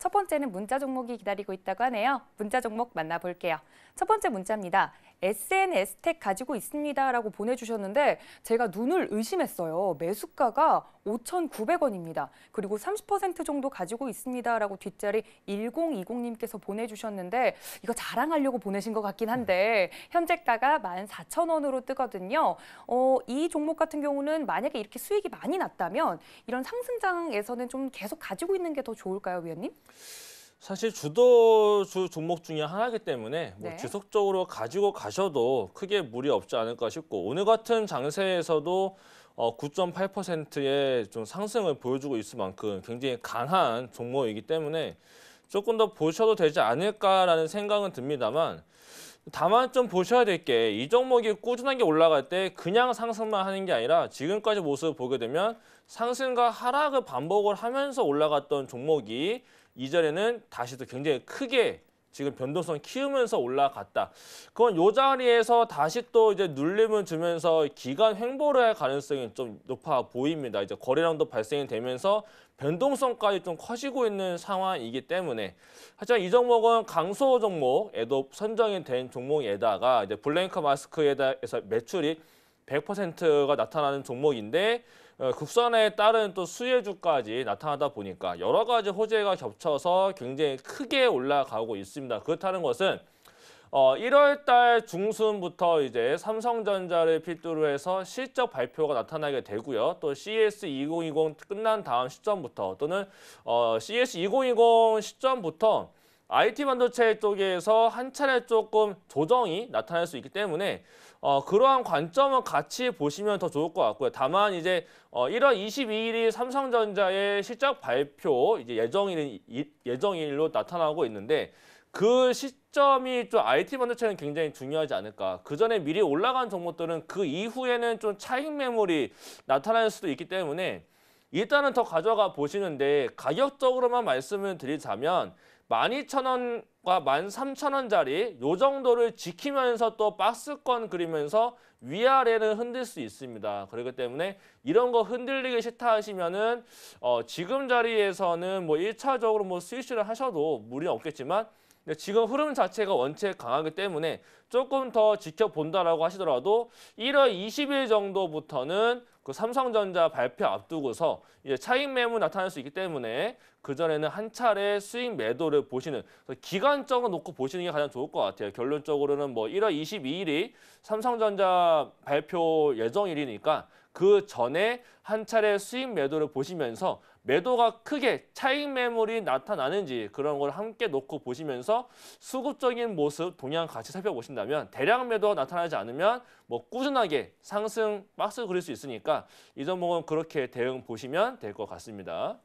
첫 번째는 문자 종목이 기다리고 있다고 하네요. 문자 종목 만나볼게요. 첫 번째 문자입니다. SNS 택 가지고 있습니다. 라고 보내주셨는데 제가 눈을 의심했어요. 매수가가 5,900원입니다. 그리고 30% 정도 가지고 있습니다. 라고 뒷자리 1020님께서 보내주셨는데 이거 자랑하려고 보내신 것 같긴 한데 현재가가 14,000원으로 뜨거든요. 어, 이 종목 같은 경우는 만약에 이렇게 수익이 많이 났다면 이런 상승장에서는 좀 계속 가지고 있는 게 더 좋을까요, 위원님? 사실 주도주 종목 중에 하나이기 때문에 뭐 네. 지속적으로 가지고 가셔도 크게 무리 없지 않을까 싶고 오늘 같은 장세에서도 어, 9.8%의 좀 상승을 보여주고 있을 만큼 굉장히 강한 종목이기 때문에 조금 더 보셔도 되지 않을까라는 생각은 듭니다만 다만 좀 보셔야 될 게 이 종목이 꾸준하게 올라갈 때 그냥 상승만 하는 게 아니라 지금까지 모습을 보게 되면 상승과 하락을 반복을 하면서 올라갔던 종목이 이전에는 다시 또 굉장히 크게 지금 변동성 키우면서 올라갔다. 그건 요 자리에서 다시 또 이제 눌림을 주면서 기간 횡보를 할 가능성이 좀 높아 보입니다. 이제 거래량도 발생이 되면서 변동성까지 좀 커지고 있는 상황이기 때문에 하지만 이 종목은 강소 종목에도 선정이 된 종목에다가 이제 블랭크 마스크에서 매출이 100%가 나타나는 종목인데 어, 국선에 따른 또 수혜주까지 나타나다 보니까 여러 가지 호재가 겹쳐서 굉장히 크게 올라가고 있습니다. 그렇다는 것은 1월 어, 달 중순부터 이제 삼성전자를 필두로 해서 실적 발표가 나타나게 되고요. 또 CS 2020 끝난 다음 시점부터 또는 CS 어, 2020 시점부터 IT 반도체 쪽에서 한 차례 조금 조정이 나타날 수 있기 때문에 어, 그러한 관점을 같이 보시면 더 좋을 것 같고요. 다만 이제 어, 1월 22일이 삼성전자의 실적 발표 이제 예정일, 예정일로 나타나고 있는데 그 시점이 좀 IT 반도체는 굉장히 중요하지 않을까. 그 전에 미리 올라간 종목들은 그 이후에는 좀 차익 매물이 나타날 수도 있기 때문에 일단은 더 가져가 보시는데 가격적으로만 말씀을 드리자면 12,000원과 13,000원짜리 요 정도를 지키면서 또 박스권 그리면서 위아래는 흔들 수 있습니다. 그렇기 때문에 이런 거 흔들리기 싫다 하시면은 어 지금 자리에서는 뭐 1차적으로 뭐 스위치를 하셔도 무리는 없겠지만 지금 흐름 자체가 원체 강하기 때문에 조금 더 지켜본다라고 하시더라도 1월 20일 정도부터는 그 삼성전자 발표 앞두고서 이제 차익 매물 나타날 수 있기 때문에 그 전에는 한 차례 수익 매도를 보시는 기간적으로 놓고 보시는 게 가장 좋을 것 같아요. 결론적으로는 뭐 1월 22일이 삼성전자 발표 예정일이니까 그 전에 한 차례 수익 매도를 보시면서 매도가 크게 차익 매물이 나타나는지 그런 걸 함께 놓고 보시면서 수급적인 모습 동향 같이 살펴보신다면 대량 매도가 나타나지 않으면 뭐 꾸준하게 상승 박스 그릴 수 있으니까 있으니까 이 종목은 그렇게 대응 보시면 될 것 같습니다.